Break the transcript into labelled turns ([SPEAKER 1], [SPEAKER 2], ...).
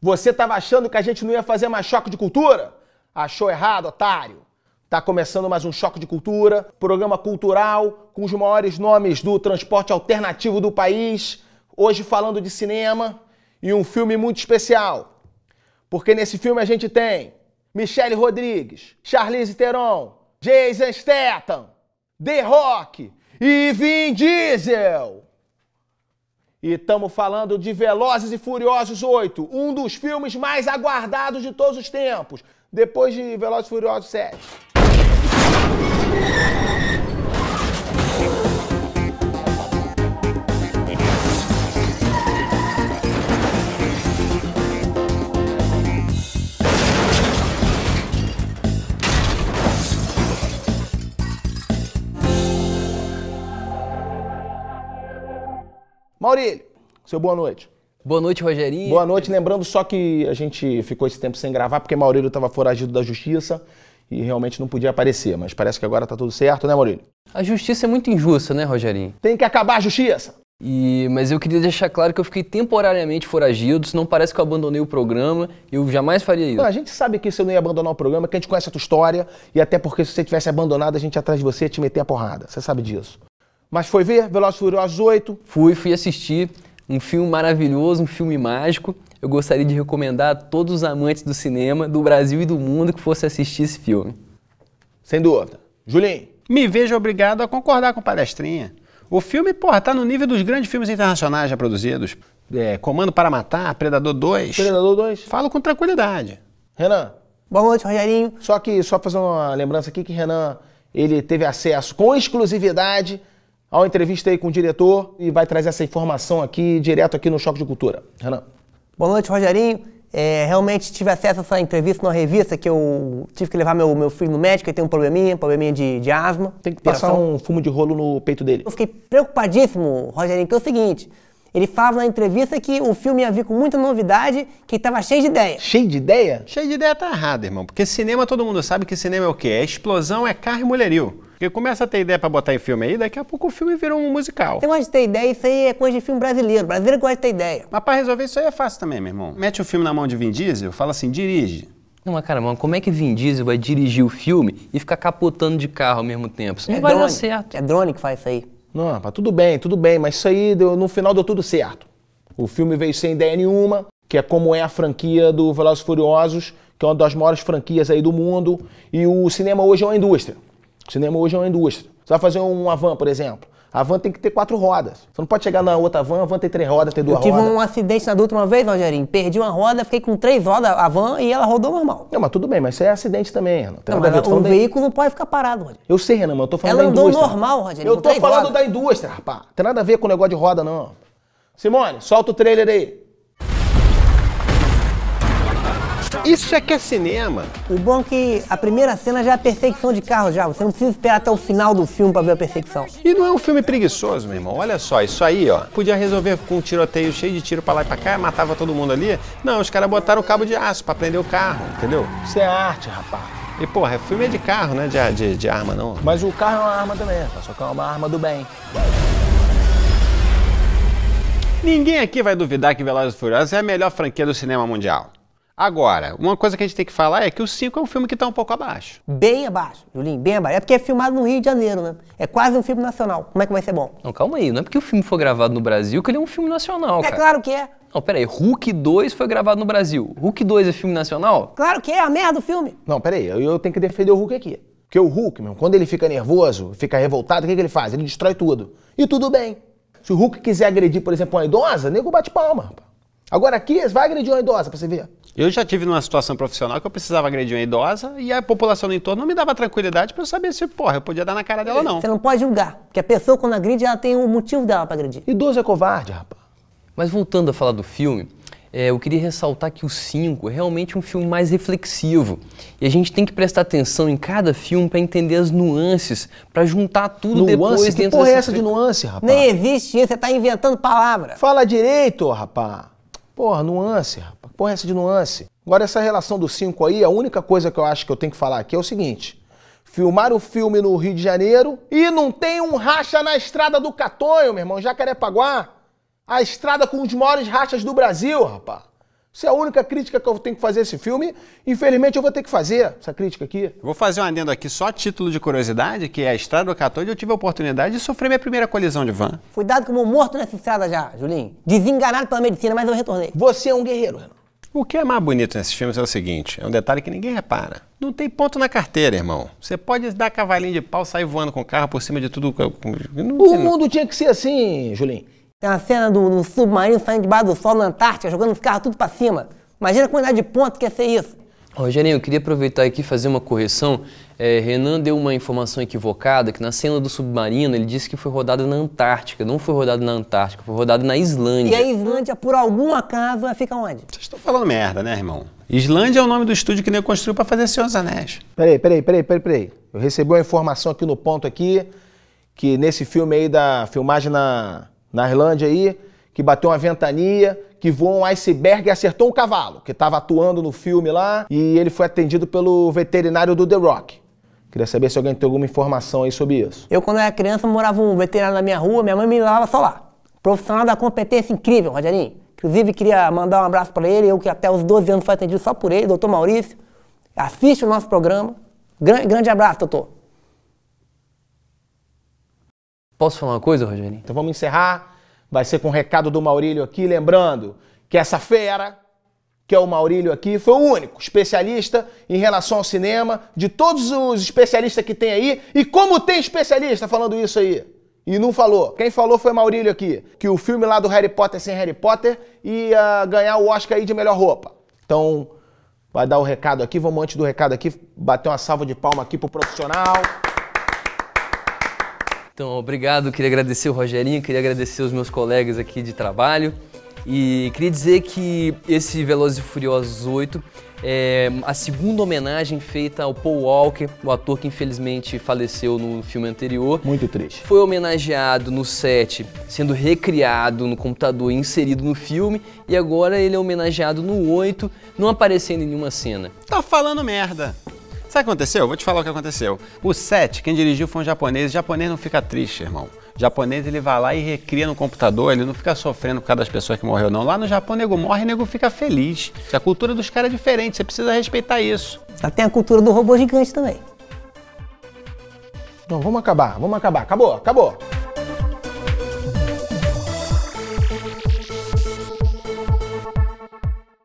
[SPEAKER 1] Você estava achando que a gente não ia fazer mais choque de cultura? Achou errado, otário. Tá começando mais um Choque de Cultura, programa cultural com os maiores nomes do transporte alternativo do país. Hoje falando de cinema e um filme muito especial. Porque nesse filme a gente tem Michele Rodrigues, Charlize Theron, Jason Statham, The Rock e Vin Diesel. E estamos falando de Velozes e Furiosos 8, um dos filmes mais aguardados de todos os tempos, depois de Velozes e Furiosos 7. Maurílio, seu boa noite. Boa noite, Rogerinho. Boa noite. Lembrando só que a gente ficou esse tempo sem gravar porque Maurílio estava foragido da justiça e realmente não podia
[SPEAKER 2] aparecer, mas parece que agora tá tudo certo, né, Maurílio? A justiça é muito injusta, né, Rogerinho? Tem que acabar a justiça! E, mas eu queria deixar claro que eu fiquei temporariamente foragido, não parece que eu abandonei o programa, eu jamais faria isso. Não, a
[SPEAKER 1] gente sabe que você não ia abandonar o programa, que a gente conhece a tua história, e até porque se você tivesse abandonado, a gente ia atrás de você ia te meter a porrada, você sabe disso.
[SPEAKER 2] Mas foi ver Velozes Furiosos 8? Fui, fui assistir. Um filme maravilhoso, um filme mágico. Eu gostaria de recomendar a todos os amantes do cinema, do Brasil e do mundo, que fossem assistir esse filme.
[SPEAKER 3] Sem dúvida. Julinho? Me vejo obrigado a concordar com o palestrinha. O filme, porra, tá no nível dos grandes filmes internacionais já produzidos. É, Comando para Matar, Predador 2. Predador 2. Falo com tranquilidade. Renan? Boa noite, Rogerinho. Só que, só fazer uma lembrança
[SPEAKER 1] aqui que Renan, ele teve acesso com exclusividade Há uma entrevista aí com o diretor
[SPEAKER 4] e vai trazer essa informação aqui, direto aqui no Choque de Cultura. Renan. Boa noite, Rogerinho. É, realmente tive acesso a essa entrevista numa revista que eu tive que levar meu, meu filho no médico, ele tem um probleminha, probleminha de, de asma. Tem que passar um fumo de rolo no peito dele. Eu fiquei preocupadíssimo, Rogerinho, que é o seguinte, ele falou na entrevista que o filme ia vir com muita novidade, que estava cheio de ideia.
[SPEAKER 3] Cheio de ideia? Cheio de ideia tá errado, irmão. Porque cinema, todo mundo sabe que cinema é o quê? É explosão, é carro e mulherio. Porque começa a ter ideia para botar em filme aí, daqui a pouco o filme virou um musical. Você gosta de ter ideia, isso aí é coisa de filme brasileiro. O brasileiro gosta de ter ideia. Mas pra resolver isso aí é fácil também, meu irmão. Mete o filme na mão de Vin Diesel, fala assim, dirige. Não, mas cara, mano, como é que Vin Diesel vai dirigir o filme e
[SPEAKER 2] ficar capotando de carro ao mesmo tempo? Isso é não é vai drone. dar
[SPEAKER 4] certo. É drone que faz isso aí. Não, rapaz, tudo bem, tudo
[SPEAKER 1] bem, mas isso aí deu, no final deu tudo certo. O filme veio sem ideia nenhuma, que é como é a franquia do Velozes Furiosos, que é uma das maiores franquias aí do mundo, e o cinema hoje é uma indústria. O cinema hoje é uma indústria. Você vai fazer um Avan, por exemplo. A van tem que ter quatro rodas.
[SPEAKER 4] Você não pode chegar na outra van, a van tem três rodas, tem duas rodas. Eu tive rodas. um acidente na última uma vez, Rogerinho. Perdi uma roda, fiquei com três rodas, a van, e ela rodou normal. Não, mas tudo bem, mas isso é acidente também, Renan. Tem não, mas Um veículo não pode ficar parado, Rogerinho. Eu sei, Renan, mas eu tô falando ela da indústria. Ela andou
[SPEAKER 1] normal, Rogerinho. Eu tô falando rodas. da indústria, rapaz. Tem nada a ver com o negócio de roda, não. Simone, solta o trailer aí.
[SPEAKER 4] Isso é que é cinema. O bom é que a primeira cena já é a perseguição de carro já. Você não precisa esperar até o final do filme para ver a perseguição.
[SPEAKER 3] E não é um filme preguiçoso, meu irmão. Olha só, isso aí, ó. Podia resolver com um tiroteio cheio de tiro para lá e pra cá, matava todo mundo ali. Não, os caras botaram o cabo de aço para prender o carro, entendeu? Isso é arte, rapaz. E porra, é filme é de carro, né? De, de, de arma, não. Mas o carro é uma arma também, só que é uma arma do bem. Ninguém aqui vai duvidar que Velozes e Furiosos é a melhor franquia do cinema mundial. Agora, uma coisa que a gente tem que falar é que o 5 é um filme que está um pouco abaixo. Bem abaixo,
[SPEAKER 4] Julinho, bem abaixo. É porque é filmado no Rio de Janeiro, né? É quase um filme nacional. Como é que vai ser bom?
[SPEAKER 2] Não, calma aí. Não é porque o filme foi gravado no Brasil que ele é um filme nacional, é, cara. É claro que é. Não, peraí, Hulk 2 foi gravado no Brasil. Hulk 2 é filme nacional?
[SPEAKER 1] Claro que é, é, a merda do filme. Não, peraí, eu, eu tenho que defender o Hulk aqui. Porque o Hulk, meu, quando ele fica nervoso, fica revoltado, o que, que ele faz? Ele destrói tudo. E tudo bem. Se o Hulk quiser agredir, por exemplo, uma idosa, nego bate palma, rapaz. Agora aqui vai agredir uma idosa para você
[SPEAKER 3] ver. Eu já tive numa situação profissional que eu precisava agredir uma idosa e a população no entorno não me dava tranquilidade para eu saber se, porra, eu podia dar na cara dela ou não.
[SPEAKER 4] Você não pode julgar, porque a pessoa quando agride, ela tem o um motivo dela para agredir. Idoso é covarde, rapaz.
[SPEAKER 2] Mas voltando a falar do filme, é, eu queria ressaltar que o 5 é realmente um filme mais reflexivo. E a gente tem que prestar atenção em cada filme para entender as nuances, para juntar tudo nuance? depois que dentro porra é essa de
[SPEAKER 1] nuance, rapaz? Nem existe isso, você tá inventando palavra. Fala direito, rapaz. Porra, nuance, rapaz. Porra, essa de nuance. Agora, essa relação dos cinco aí, a única coisa que eu acho que eu tenho que falar aqui é o seguinte. Filmaram o filme no Rio de Janeiro e não tem um racha na estrada do Catonho, meu irmão, Jacarepaguá. A estrada com os maiores rachas do Brasil, rapaz. Isso é a única crítica que eu tenho que fazer a esse filme. Infelizmente, eu vou ter que fazer essa crítica aqui.
[SPEAKER 3] vou fazer um adendo aqui, só título de curiosidade, que é a Estrada do 14, eu tive a oportunidade de sofrer minha primeira colisão de van.
[SPEAKER 4] Fui dado como morto nessa estrada já,
[SPEAKER 3] Julinho. Desenganado pela medicina, mas eu retornei. Você é um guerreiro, Renan. O que é mais bonito nesses filmes é o seguinte: é um detalhe que ninguém repara. Não tem ponto na carteira, irmão. Você pode dar cavalinho de pau, sair voando com o carro por cima de tudo. o mundo
[SPEAKER 4] tinha que ser assim, Julinho. Tem uma cena do, do submarino saindo debaixo do sol na Antártica, jogando os carros tudo para cima. Imagina a quantidade de ponto que ia ser isso.
[SPEAKER 2] Rogério, eu queria aproveitar aqui e fazer uma correção. É, Renan deu uma informação equivocada, que na cena do submarino ele disse que foi rodada na Antártica. Não foi rodada
[SPEAKER 3] na Antártica, foi rodada na Islândia. E a
[SPEAKER 4] Islândia, por algum acaso, fica onde? Vocês estão
[SPEAKER 3] falando merda, né, irmão? Islândia é o nome do estúdio que nem construiu para fazer Senhor dos Anéis. Peraí, peraí, peraí, peraí, peraí.
[SPEAKER 1] Eu recebi uma informação aqui no ponto aqui, que nesse filme aí da filmagem na na Irlândia aí, que bateu uma ventania, que voou um iceberg e acertou um cavalo, que estava atuando no filme lá, e ele foi atendido pelo veterinário do The Rock. Queria
[SPEAKER 4] saber se alguém tem alguma informação aí sobre isso. Eu, quando era criança, morava um veterinário na minha rua, minha mãe me levava só lá. Profissional da competência incrível, Rogerinho. Inclusive, queria mandar um abraço para ele, eu que até os 12 anos fui atendido só por ele, doutor Maurício. Assiste o nosso programa. Grande, grande abraço, doutor.
[SPEAKER 2] Posso falar uma coisa, Rogerinho? Então vamos
[SPEAKER 1] encerrar. Vai ser com o recado do Maurílio aqui, lembrando que essa fera, que é o Maurílio aqui, foi o único especialista em relação ao cinema, de todos os especialistas que tem aí, e como tem especialista falando isso aí. E não falou. Quem falou foi Maurílio aqui, que o filme lá do Harry Potter sem Harry Potter ia ganhar o Oscar aí de melhor roupa. Então, vai dar o recado aqui, vamos antes do recado aqui, bater uma salva de palma aqui pro profissional.
[SPEAKER 2] Então, obrigado. Queria agradecer o Rogerinho, queria agradecer os meus colegas aqui de trabalho. E queria dizer que esse Velozes e Furiosos 8 é a segunda homenagem feita ao Paul Walker, o ator que infelizmente faleceu no filme anterior. Muito triste. Foi homenageado no set, sendo recriado no computador e inserido no filme, e agora ele é homenageado no 8,
[SPEAKER 3] não aparecendo em nenhuma cena. Tá falando merda. Sabe o que aconteceu? Vou te falar o que aconteceu. O set, quem dirigiu foi um japonês. O japonês não fica triste, irmão. O japonês ele vai lá e recria no computador, ele não fica sofrendo por causa das pessoas que morreu não. Lá no Japão, nego morre, nego fica feliz. A cultura dos caras é diferente, você precisa respeitar isso.
[SPEAKER 4] tem a cultura do robô gigante também.
[SPEAKER 1] Não, vamos acabar, vamos acabar. Acabou,
[SPEAKER 3] acabou.